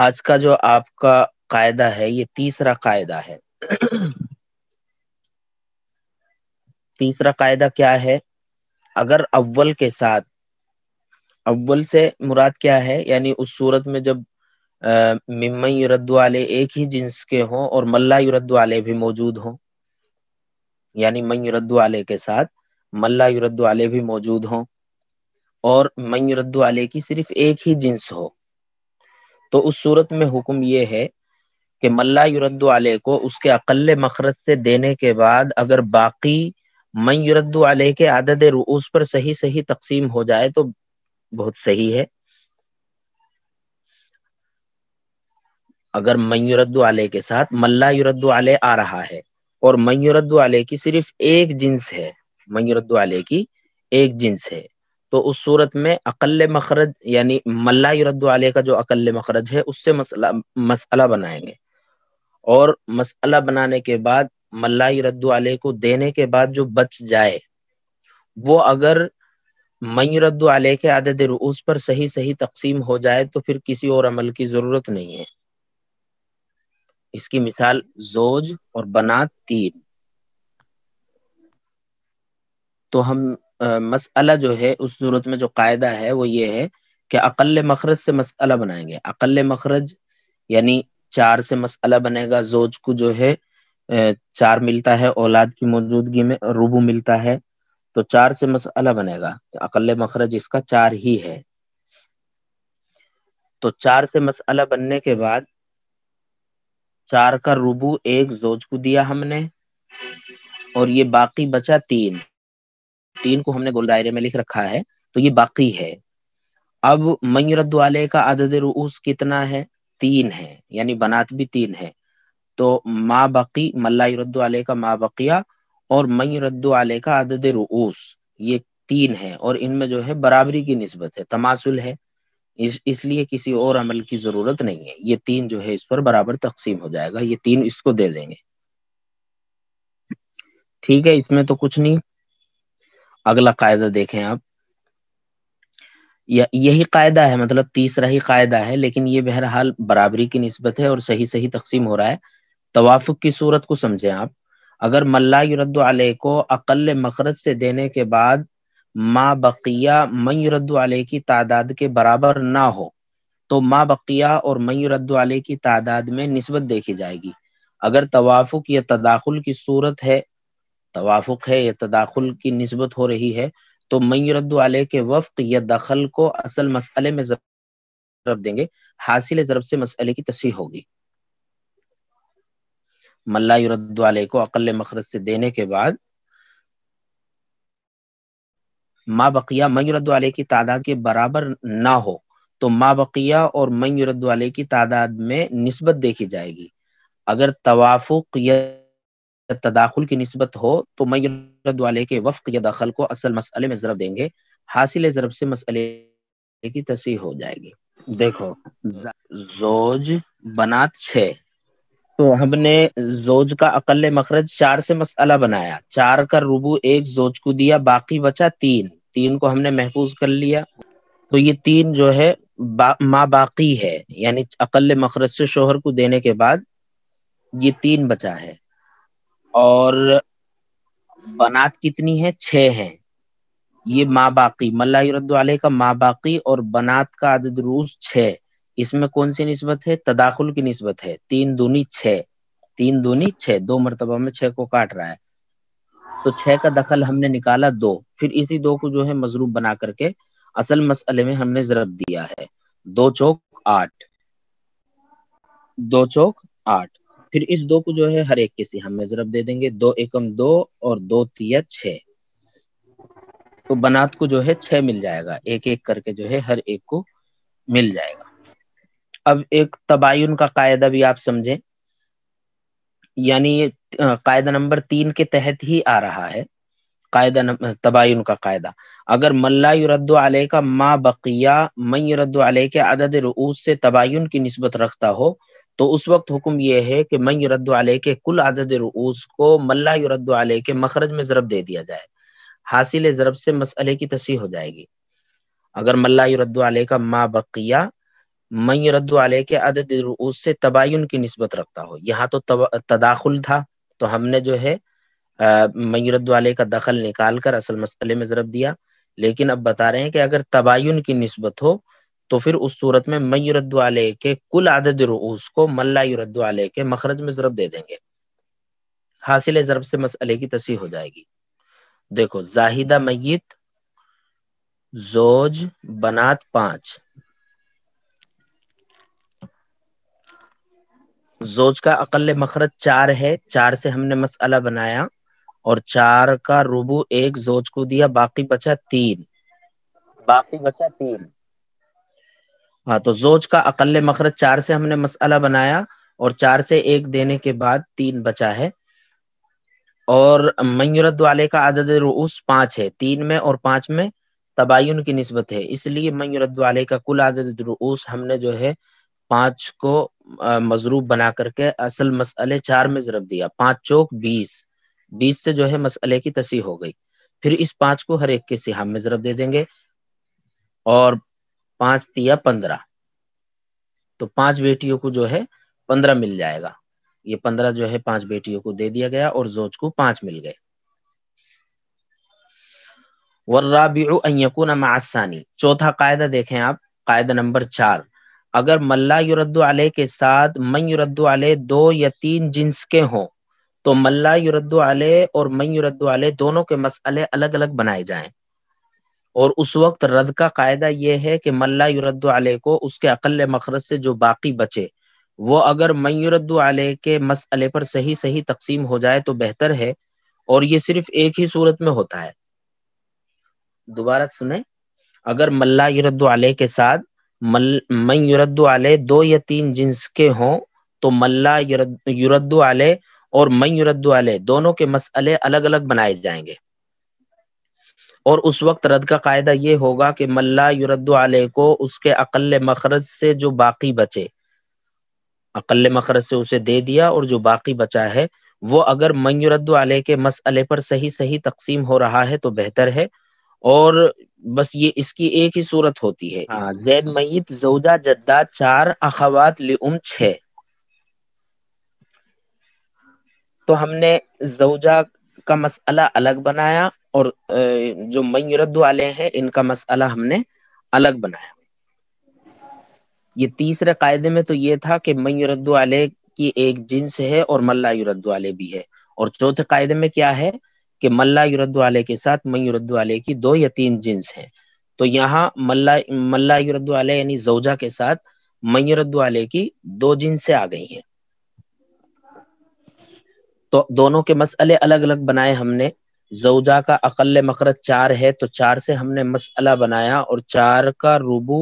आज का जो आपका कायदा है ये तीसरा कायदा है तीसरा कायदा क्या है अगर अव्वल के साथ अव्वल से मुराद क्या है यानी उस सूरत में जब मिम्मई युरद्दू वाले एक ही जिन्स के हों और मल्ला युरद्दू वाले भी मौजूद हों यानी मई युरद्दू वाले के साथ मल्ला युरद्दू वाले भी मौजूद हों और मई युरद्दू वाले की सिर्फ एक ही जिन्स हो तो उस सूरत में हुक्म ये है कि मल्ला युरद्दु आले को उसके अकल मखरत से देने के बाद अगर बाकी मई युरद्दु आले के आदत रूस पर सही सही तकसीम हो जाए तो बहुत सही है अगर मन के साथ मल्ला युरद्दु आ रहा है और मयूरद्दु की सिर्फ एक जिन्स है मयूरद आले की एक जिन्स है तो उस सूरत में अकल मखरज यानी मल्ला रद्दे का जो अकल मखरज है उससे मसला मसला बनाएंगे और मसला बनाने के बाद मल्ला रद्दे को देने के बाद जो बच जाए वो अगर मई के आदद रूस पर सही सही तकसीम हो जाए तो फिर किसी और अमल की जरूरत नहीं है इसकी मिसाल जोज और बना तीन तो हम मसला जो है उस सूरत में जो कायदा है वो ये है कि अकल मखरज से मसला बनाएंगे अकल मखरज यानी चार से मसला बनेगा जोज को जो है चार मिलता है औलाद की मौजूदगी में रूबू मिलता है तो चार से मसला बनेगा अकल मखरज इसका चार ही है तो चार से मसला बनने के बाद चार का रूबू एक जोज को दिया हमने और ये बाकी बचा तीन तीन को हमने गोल दायरे में लिख रखा है तो ये बाकी है अब मयरद वाले का आदद रूस कितना है तीन है यानी बनात भी तीन है तो मा बकी मल्लारद्द का मा बकिया और मयरद वाले का आदद रूस ये तीन है और इनमें जो है बराबरी की नस्बत है तमासुल है इस इसलिए किसी और अमल की जरूरत नहीं है ये तीन जो है इस पर बराबर तकसीम हो जाएगा ये तीन इसको दे देंगे ठीक है इसमें तो कुछ नहीं अगला कायदा देखें आप यही कायदा है मतलब तीसरा ही कायदा है लेकिन ये बहरहाल बराबरी की नस्बत है और सही सही तकसीम हो रहा है तवाफुक की सूरत को समझें आप अगर मल्ला युरद्द को अकल मखरज से देने के बाद माँ बकिया मन युरद्द की तादाद के बराबर ना हो तो माँ बकिया और मन युरद्द की तादाद में नस्बत देखी जाएगी अगर तवाफुक या तदाखुल की सूरत है तवाफ़ुक है या तदाखुल की नस्बत हो रही है तो मयरद्द आल के वफ़ या दखल को असल मसले में जरब देंगे हासिल जरब से मसले की तस्ह होगी मल्ला आल को अकल मखरज से देने के बाद माँ बकिया मयुरद की तादाद के बराबर ना हो तो माँ बकिया और मयुरद की तादाद में नस्बत देखी जाएगी अगर तवाफुक या तदाखुल की नस्बत हो तो मैद वाले के वफ़ या दखल को असल मसले में ज़रब देंगे हासिल ज़रब से मसले की तसी हो जाएगी देखो जोज बनात छ तो हमने जोज का अकल मखरज चार से मसला बनाया चार का रुबू एक जोज को दिया बाकी बचा तीन तीन को हमने महफूज कर लिया तो ये तीन जो है बा, माँ बाकी है यानी अकल मखरज से शोहर को देने के बाद ये तीन बचा है और बनात कितनी है छ है ये माँ बाकी मल्लाद्दे का माँ बाकी और बनात का आदद रूस छः इसमें कौन सी नस्बत है तदाखुल की नस्बत है तीन दूनी छ तीन दूनी छः दो मरतबा में छह को काट रहा है तो छह का दखल हमने निकाला दो फिर इसी दो को जो है मजरूब बना करके असल मसले में हमने जरब दिया है दो चौक आठ दो चौक आठ फिर इस दो को जो है हर एक किसी हम मेजरब दे देंगे दो एकम दो और दो तिया छ तो बनात को जो है छ मिल जाएगा एक एक करके जो है हर एक को मिल जाएगा अब एक तबायुन का कायदा भी आप समझें यानी ये कायदा नंबर तीन के तहत ही आ रहा है कायदा तबायुन का कायदा अगर मल्ला युरद्दो आलह का माँ बकिया मई युरद्दो आलह के अदद रूस से तबायुन की नस्बत रखता हो तो उस वक्त हुक्म यह है कि मैं युरद के कुल आजद रूस को मल्ला युरद के मखरज में ज़रब दे दिया जाए हासिल ज़रब से मसले की तसी हो जाएगी अगर मल्ला युरद का मा बकिया मैं युरद के अदद रूस से तबायन की नस्बत रखता हो यहाँ तो तदाखुल था तो हमने जो है मयूरद वाले का दखल निकाल कर असल मसले में जरब दिया लेकिन अब बता रहे हैं कि अगर तबायन की नस्बत हो तो फिर उस सूरत में मयुरद्दु के कुल आदद रूस को मल्ला के मखरज में जरब दे देंगे हासिल जरब से मसले की तसी हो जाएगी देखो जाहिदा मयत जोज बनात पांच जोज का अकल मखरज चार है चार से हमने मसला बनाया और चार का रुबू एक जोज को दिया बाकी बचा तीन बाकी बचा तीन हाँ तो जोज का अकल मखरज चार से हमने मसला बनाया और चार से एक देने के बाद तीन बचा है और मयूरत वाले का आदद रूस पांच है तीन में और पांच में तबायुन की नस्बत है इसलिए मयूरत वाले का कुल आदद रूस हमने जो है पांच को मजरूब बना करके असल मसले चार में जरब दिया पांच चौक बीस बीस से जो है मसले की तसी हो गई फिर इस पांच को हर एक के सिहा में जरब दे देंगे और पांच तिया पंद्रह तो पांच बेटियों को जो है पंद्रह मिल जाएगा ये पंद्रह जो है पांच बेटियों को दे दिया गया और जोज को पांच मिल गए वर्राबिउन चौथा कायदा देखें आप कायदा नंबर चार अगर मल्ला युरद्दु आले के साथ मई युरद्दु आले दो या तीन जिन्स के हों तो मल्ला युरद्दु आले और मई युरद्दु आले दोनों के मसले अलग अलग बनाए जाएं और उस वक्त रद्द का कायदा यह है कि मल्ला युरद्दु अले को उसके अकल मखरज से जो बाकी बचे वो अगर मयूरद्द अले के मसले पर सही सही तकसीम हो जाए तो बेहतर है और ये सिर्फ एक ही सूरत में होता है दोबारा सुने अगर मल्ला युरद्दु अले के साथ मल मई अले दो या तीन जिन्स के हों तो मल्ला युरद्दु अले और मई अले दोनों के मसले अलग अलग बनाए जाएंगे और उस वक्त रद्द का कायदा ये होगा कि मल्ला युरद्दु को उसके अकल मखरज से जो बाकी बचे अकल मखरज से उसे दे दिया और जो बाकी बचा है वो अगर मयुरद्दु के मसले पर सही सही तकसीम हो रहा है तो बेहतर है और बस ये इसकी एक ही सूरत होती है हाँ, जैद मयत जोजा जद्दा चार अखवात लिम छ तो हमने जोजा का मसला अलग बनाया और जो मयूरद वाले हैं इनका मसला हमने अलग बनाया ये तीसरे कायदे में तो ये था कि मयूरद वाले की एक जिन्स है और मल्ला वाले भी है और चौथे कायदे में क्या है कि मल्ला वाले के साथ मयूरद वाले की दो या तीन जिन्स है तो यहाँ मल्ला मल्ला वाले यानी जौजा के साथ मयूरद वाले की दो जिन्सें आ गई हैं तो दोनों के मसले अलग अलग बनाए हमने जोजा का अकल मकरत चार है तो चार से हमने मसला बनाया और चार का रुबू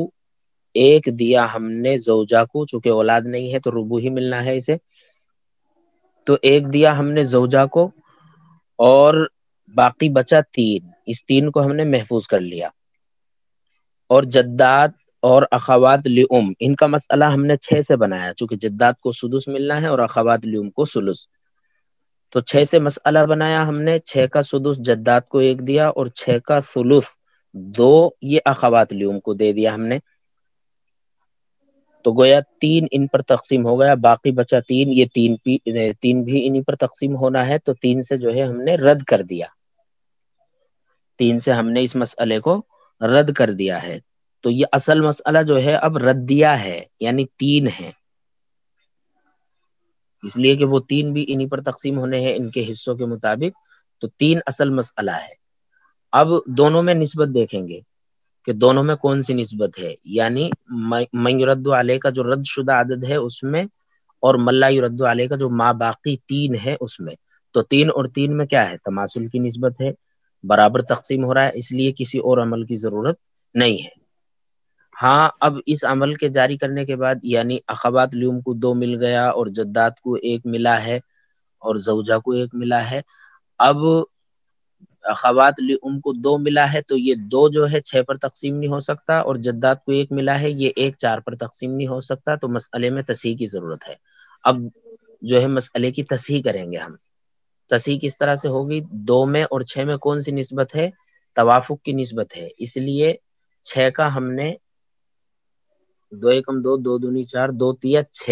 एक दिया हमने जोजा को चूंकि औलाद नहीं है तो रुबू ही मिलना है इसे तो एक दिया हमने जौजा को और बाकी बचा तीन इस तीन को हमने महफूज कर लिया और जद्दाद और अखवात लियम इनका मसला हमने छह से बनाया चूंकि जद्दाद को सुदुस मिलना है और अखवात लियम को सुलुस तो छह से मसला बनाया हमने छह का सुदुस जद्दात को एक दिया और छह का सुलुस दो ये अखवात ल्यूम को दे दिया हमने तो गोया तीन इन पर तकसीम हो गया बाकी बचा तीन ये तीन भी तीन भी इन्हीं पर तकसीम होना है तो तीन से जो है हमने रद्द कर दिया तीन से हमने इस मसले को रद्द कर दिया है तो ये असल मसला जो है अब रद्दिया है यानी तीन है इसलिए कि वो तीन भी इन्हीं पर तकसीम होने हैं इनके हिस्सों के मुताबिक तो तीन असल मसला है अब दोनों में नस्बत देखेंगे कि दोनों में कौन सी नस्बत है यानी मयूरद आलह का जो रद्द शुदा आदद है उसमें और मल्ला आलह का जो माँ बाकी तीन है उसमें तो तीन और तीन में क्या है तमासुल की नस्बत है बराबर तकसीम हो रहा है इसलिए किसी और अमल की जरूरत नहीं है हाँ अब इस अमल के जारी करने के बाद यानी अखबात ल्यूम को दो मिल गया और जद्दात को एक मिला है और जवजा को एक मिला है अब अखबात ल्यूम को दो मिला है तो ये दो जो है छह पर तकसीम नहीं हो सकता और जद्दात को एक मिला है ये एक चार पर तकसीम नहीं हो सकता तो मसले में तसीह की ज़रूरत है अब जो है मसले की तसीह करेंगे हम तसीह किस तरह से होगी दो में और छह में कौन सी नस्बत है तवाफुक की नस्बत है इसलिए छः का हमने दो एकम दो दो दूनी चार दो तिया छ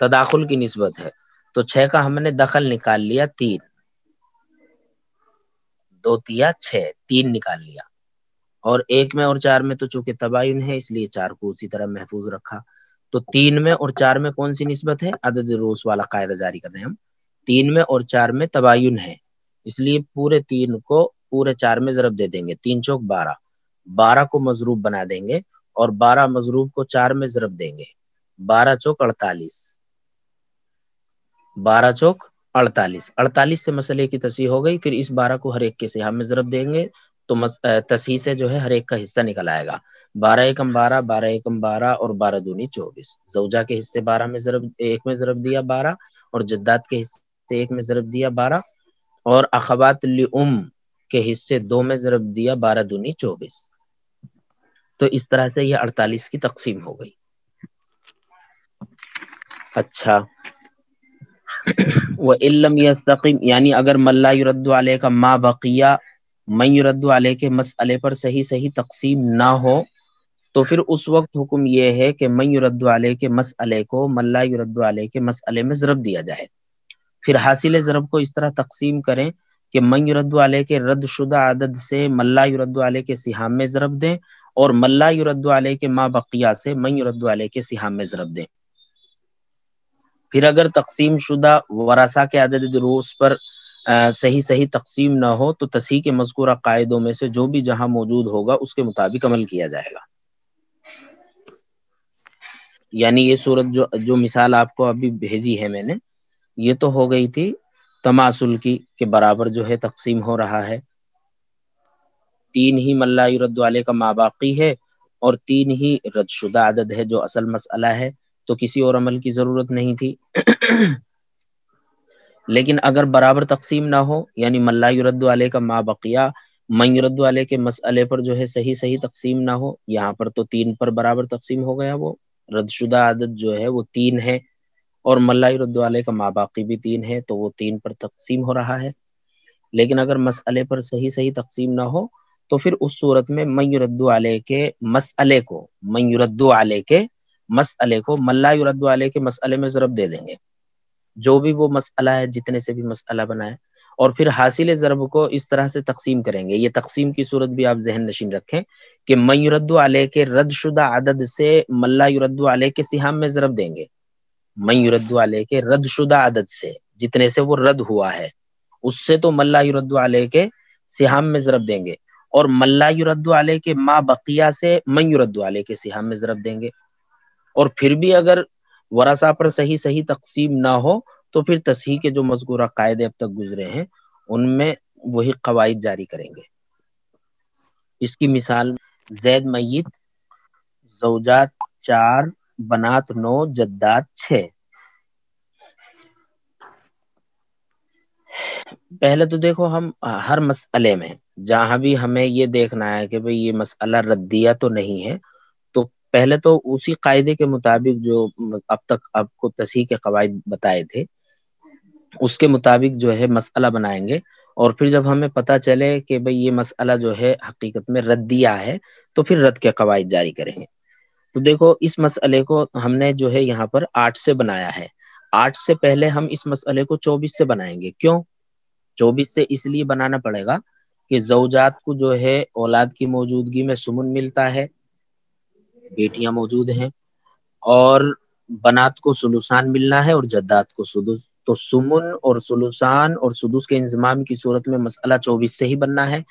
तदाखुल की निस्बत है तो छह का हमने दखल निकाल लिया तीन दो तिया छ तीन निकाल लिया और एक में और चार में तो चूंकि तबाइन है इसलिए चार को उसी तरह महफूज रखा तो तीन में और चार में कौन सी नस्बत है अदद रोस वाला कायदा जारी कर रहे हैं हम तीन में और चार में तबाइन है इसलिए पूरे तीन को पूरे चार में जरब दे देंगे तीन चौक बारह बारह को मजरूब बना देंगे और बारह मजरूब को चार में जरब देंगे बारह चौक अड़तालीस बारह चौक अड़तालीस अड़तालीस से मसले की तस्ह हो गई फिर इस बारह को हर एक के सिहा में जरब देंगे तो मस, तसी से जो है हर एक का हिस्सा निकल आएगा बारह एकम बारह बारह एकम बारह और बारह दूनी चौबीस जोजा के हिस्से बारह में जरब एक में जरब दिया बारह और जद्दात के हिस्से एक में जरब दिया बारह और अखबात उम के हिस्से दो में जरब दिया बारह दूनी चौबीस तो इस तरह से ये 48 की तकसीम हो गई अच्छा वह इलम यस्तकीम यानी अगर मल्ला युरद्दु अलैह का मा बकिया मैं युरद्दु अलैह के मसले पर सही सही तकसीम ना हो तो फिर उस वक्त हुक्म यह है कि मैं युरद्दु अलैह के मसले को मल्ला युरद्दु अलैह के मसले में जरब दिया जाए फिर हासिल जरब को इस तरह तकसीम करें कि मैं युरद्दु अलैह के रद्द शुदा आदद से मल्ला युरद्दु अलैह के सिहाम में जरब दें और मल्ला युरद्दुआल के माँ बकिया से मई युरद्दुआल के सिहाम में जरब दें फिर अगर तकसीम शुदा वरासा के आदद रोज पर आ, सही सही तकसीम ना हो तो तसी के मजकूर कायदों में से जो भी जहां मौजूद होगा उसके मुताबिक अमल किया जाएगा यानी ये सूरत जो जो मिसाल आपको अभी भेजी है मैंने ये तो हो गई थी तमासुल की के बराबर जो है तकसीम हो रहा है तीन ही मल्ला का का बाकी है और तीन ही रद्दशुदा आदद है जो असल मसला है तो किसी और अमल की ज़रूरत नहीं थी लेकिन अगर बराबर तकसीम ना हो यानी मल्ला का माँ बकिया मयरद वाले के मसले पर जो है सही सही तकसीम ना हो यहाँ पर तो तीन पर बराबर तकसीम हो गया वो रद्दशुदा आदत जो है वो तीन है और मल्लाई रद्द वाले का माँ बाकी भी तीन है तो वो तीन पर तकसीम हो रहा है लेकिन अगर मसले पर सही सही तकसीम ना हो तो फिर उस सूरत में मयूरद आले के मसअले को मयूरद्दू आले के मसअले को मल्लाद आले के मसअले में ज़रब दे देंगे जो भी वो मसला है जितने से भी मसला बना है और फिर हासिल ज़रब को इस तरह से तकसीम करेंगे ये तकसीम की सूरत भी आप जहन नशीन रखें कि मयूरद्दू आले के शुदा आदद से मल्लाद आले के सिहाम में ज़रब देंगे मयूरद्दू आले के शुदा आदद से जितने से वो रद्द हुआ है उससे तो मल्लाद आले के सिहाम में ज़रब देंगे और मल्ला युरद्दु आले के माँ बकिया से मई युरद्दु आले के सिहा में जरब देंगे और फिर भी अगर वरासा पर सही सही तकसीम ना हो तो फिर तस्ही के जो मजकूरा कायदे अब तक गुजरे हैं उनमें वही कवायद जारी करेंगे इसकी मिसाल जैद मयत जौजात चार बनात नौ जद्दात छ पहले तो देखो हम हर मसले में जहां भी हमें ये देखना है कि भाई ये मसला रद्दिया तो नहीं है तो पहले तो उसी कायदे के मुताबिक जो अब तक आपको तसी के कवायद बताए थे उसके मुताबिक जो है मसला बनाएंगे और फिर जब हमें पता चले कि भाई ये मसला जो है हकीकत में रद्दिया है तो फिर रद्द के कवायद जारी करेंगे तो देखो इस मसले को हमने जो है यहाँ पर आठ से बनाया है आठ से पहले हम इस मसले को चौबीस से बनाएंगे क्यों चौबीस से इसलिए बनाना पड़ेगा कि जवजात को जो है औलाद की मौजूदगी में सुमन मिलता है बेटियां मौजूद हैं और बनात को सुलूसान मिलना है और जद्दात को सुदुस तो सुमन और सुलूसान और सुदुस के इंजमाम की सूरत में मसला चौबीस से ही बनना है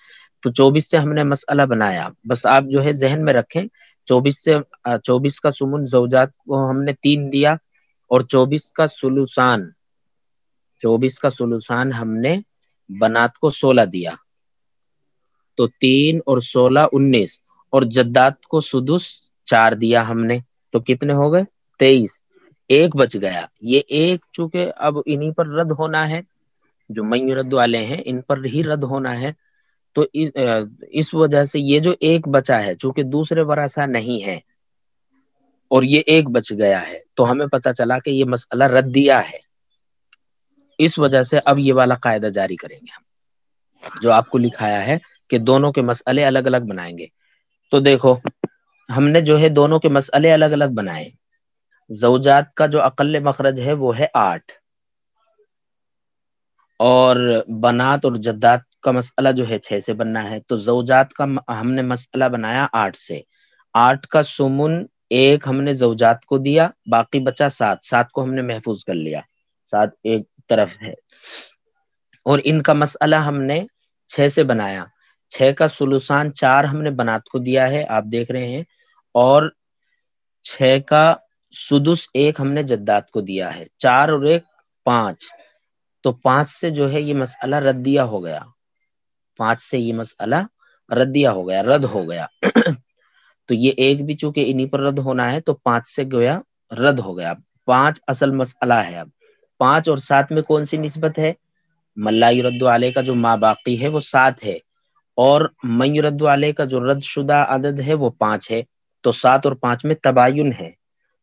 तो चौबीस से हमने मसला बनाया बस आप जो है जहन में रखें चौबीस से चौबीस का सुमन जवजात को हमने तीन दिया और चौबीस का सुलूसान चौबीस का सुलूसान हमने बनात को सोलह दिया तो तीन और सोलह उन्नीस और जद्दात को सुदुस चार दिया हमने तो कितने हो गए तेईस एक बच गया ये एक चूंकि अब इन्हीं पर रद्द होना है जो मयू रद्द वाले हैं इन पर ही रद्द होना है तो इस इस वजह से ये जो एक बचा है चूंकि दूसरे वरासा नहीं है और ये एक बच गया है तो हमें पता चला कि ये मसला रद्द दिया है इस वजह से अब ये वाला कायदा जारी करेंगे हम जो आपको लिखाया है कि दोनों के मसले अलग अलग बनाएंगे तो देखो हमने जो है दोनों के मसले अलग अलग बनाए जवजात का जो अकल मखरज है वो है आठ और बनात और जद्दात का मसला जो है छह से बनना है तो जवजात का हमने मसला बनाया आठ से आठ का सुमन एक हमने जवजात को दिया बाकी बचा सात सात को हमने महफूज कर लिया सात एक तरफ है और इनका मसला हमने छह से बनाया छह का सुलुसान चार हमने बनात को दिया है आप देख रहे हैं और छह का सुदुस एक हमने जद्दात को दिया है चार और एक पांच तो पांच से जो है ये मसला रद्दिया हो गया पांच से ये मसला रद्दिया हो गया रद्द हो गया तो ये एक भी चूंकि इन्हीं पर रद्द होना है तो पांच से गया रद्द हो गया पांच असल मसला है अब पांच और सात में कौन सी नस्बत है मल्लाई रद्द वाले का जो माँ बाकी है वो सात है और मयूरद वाले का जो शुदा अदद है वो पांच है तो सात और पांच में तबायुन है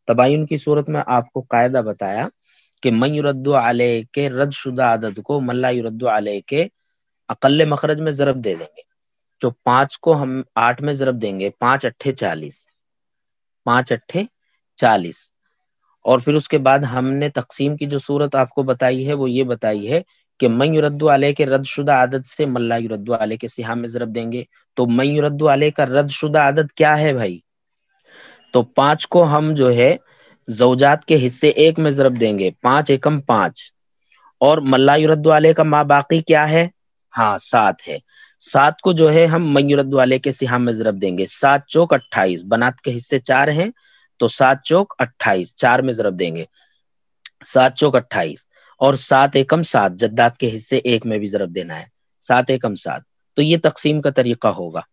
तबायुन की सूरत में आपको कायदा बताया कि मयूरद आले के शुदा अदद को मल्ला आले के अकल मखरज में जरब दे देंगे तो पांच को हम आठ में जरब देंगे पांच अट्ठे चालीस पांच अट्ठे चालीस और फिर उसके बाद हमने तकसीम की जो सूरत आपको बताई है वो ये बताई है कि मई रद्दू आलह के रद्दशुदा आदत से मल्ला रद्दू आलह के सिहा में जरब देंगे तो मई रद्दू आलह का रद्दशुदा आदत क्या है भाई तो पांच को हम जो है जौजात के हिस्से एक में जरब देंगे पांच एकम पांच और मल्ला रद्दू आलह का माँ बाकी क्या है हाँ सात है सात को जो है हम मयूरद वाले के सिहा में जरब देंगे सात चौक अट्ठाईस बनात के हिस्से चार हैं तो सात चौक अट्ठाईस चार में जरब देंगे सात चौक अट्ठाईस और सात एकम सात जद्दाद के हिस्से एक में भी जरब देना है सात एकम सात तो ये तकसीम का तरीका होगा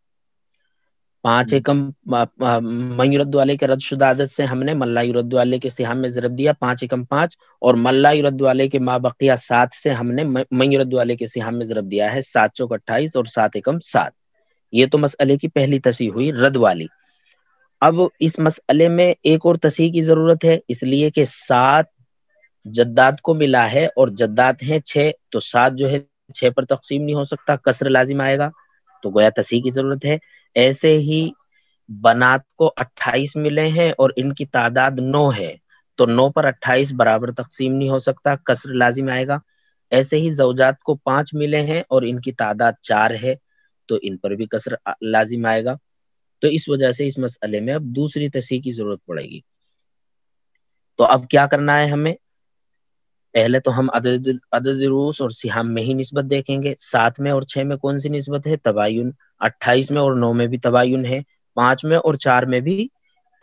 पांच हम्म। एकम मयूरद वाले के रद्द शुदा आदत से हमने मल्लायुरद वाले के सिहाम में जरब दिया पांच एकम पांच और मल्लायुरद वाले के बकिया सात से हमने मयूरद वाले के सिहाम में जरब दिया है सात चौक अट्ठाईस और सात एकम सात ये तो मसले की पहली तसी हुई रद वाली अब इस मसले में एक और तसी की जरूरत है इसलिए कि सात जद्दाद को मिला है और जद्दाद है छह तो सात जो है छह पर तकसीम नहीं हो सकता कसर लाजिम आएगा तो गोया तसी की जरूरत है ऐसे ही बनात को अट्ठाईस मिले हैं और इनकी तादाद नौ है तो नौ पर अट्ठाईस बराबर तकसीम नहीं हो सकता कसर लाजिम आएगा ऐसे ही जवजात को पांच मिले हैं और इनकी तादाद चार है तो इन पर भी कसर लाजिम आएगा तो इस वजह से इस मसले में अब दूसरी तसी की जरूरत पड़ेगी तो अब क्या करना है हमें पहले तो हम अदद और सिहाम में ही नस्बत देखेंगे सात में और छह में कौन सी नस्बत है तबायुन अट्ठाईस में और नौ में भी तबायुन है पांच में और चार में भी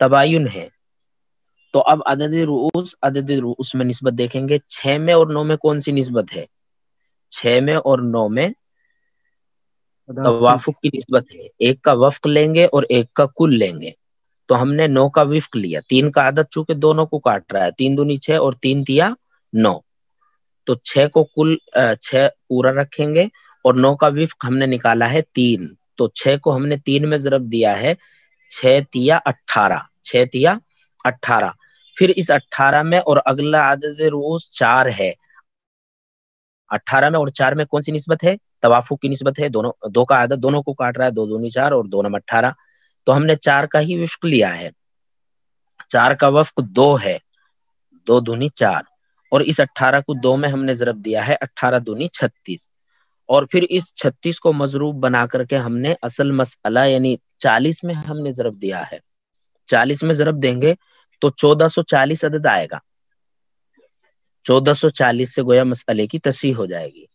तबायुन है तो अब अदद रूस अदद रूस में नस्बत देखेंगे छः में और नौ में कौन सी नस्बत है छः में और नौ में तवाफुक की नस्बत है एक का वफ्क लेंगे और एक का कुल लेंगे तो हमने नौ का विफ्क लिया तीन का आदत चूंकि दोनों को काट रहा है तीन दूनी छह और तीन दिया नौ तो छह को कुल छह पूरा रखेंगे और नौ का विफ्क हमने निकाला है तीन तो छह को हमने तीन में जरब दिया है छिया तिया अठारह छिया तिया अठारह फिर इस अठारह में और अगला आदत रोज चार है अठारह में और चार में कौन सी निस्बत है तवाफुक की निस्बत है दोनों दो का आदत दोनों को काट रहा है दो दूनी चार और दो नम अठारह तो हमने चार का ही विफ्क लिया है चार का वफ्क दो है दो दूनी चार और इस 18 को दो में हमने जरब दिया है 18 दूनी 36 और फिर इस 36 को मजरूब बना करके हमने असल मसला यानी 40 में हमने जरब दिया है 40 में जरब देंगे तो 1440 अदद आएगा 1440 से गोया मसले की तसी हो जाएगी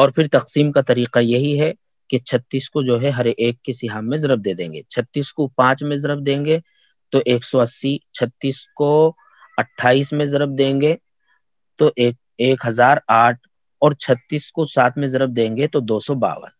और फिर तकसीम का तरीका यही है कि 36 को जो है हर एक के सिहाम में जरब दे देंगे 36 को पांच में जरब देंगे तो 180 36 को अट्ठाईस में जरब देंगे तो एक एक हजार आठ और छत्तीस को सात में जरब देंगे तो दो सौ बावन